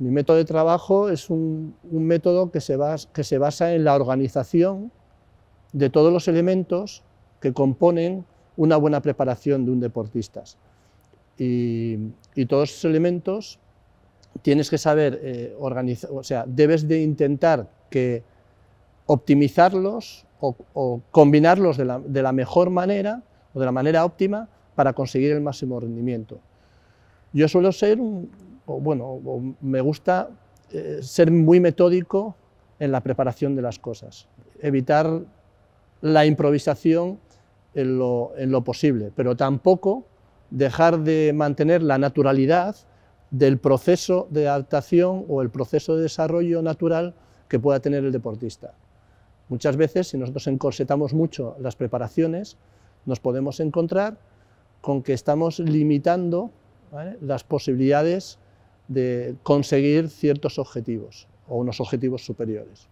Mi método de trabajo es un, método que se, basa, en la organización de todos los elementos que componen una buena preparación de un deportista. Y, todos esos elementos tienes que saber eh, organizar, o sea, debes de intentar que optimizarlos o, combinarlos de la, mejor manera o de la manera óptima para conseguir el máximo rendimiento. Yo suelo ser un, bueno, me gusta eh, ser muy metódico en la preparación de las cosas, evitar la improvisación en lo, posible, pero tampoco dejar de mantener la naturalidad del proceso de adaptación o el proceso de desarrollo natural que pueda tener el deportista. Muchas veces, si nosotros encorsetamos mucho las preparaciones, nos podemos encontrar con que estamos limitando las posibilidades de conseguir ciertos objetivos o unos objetivos superiores.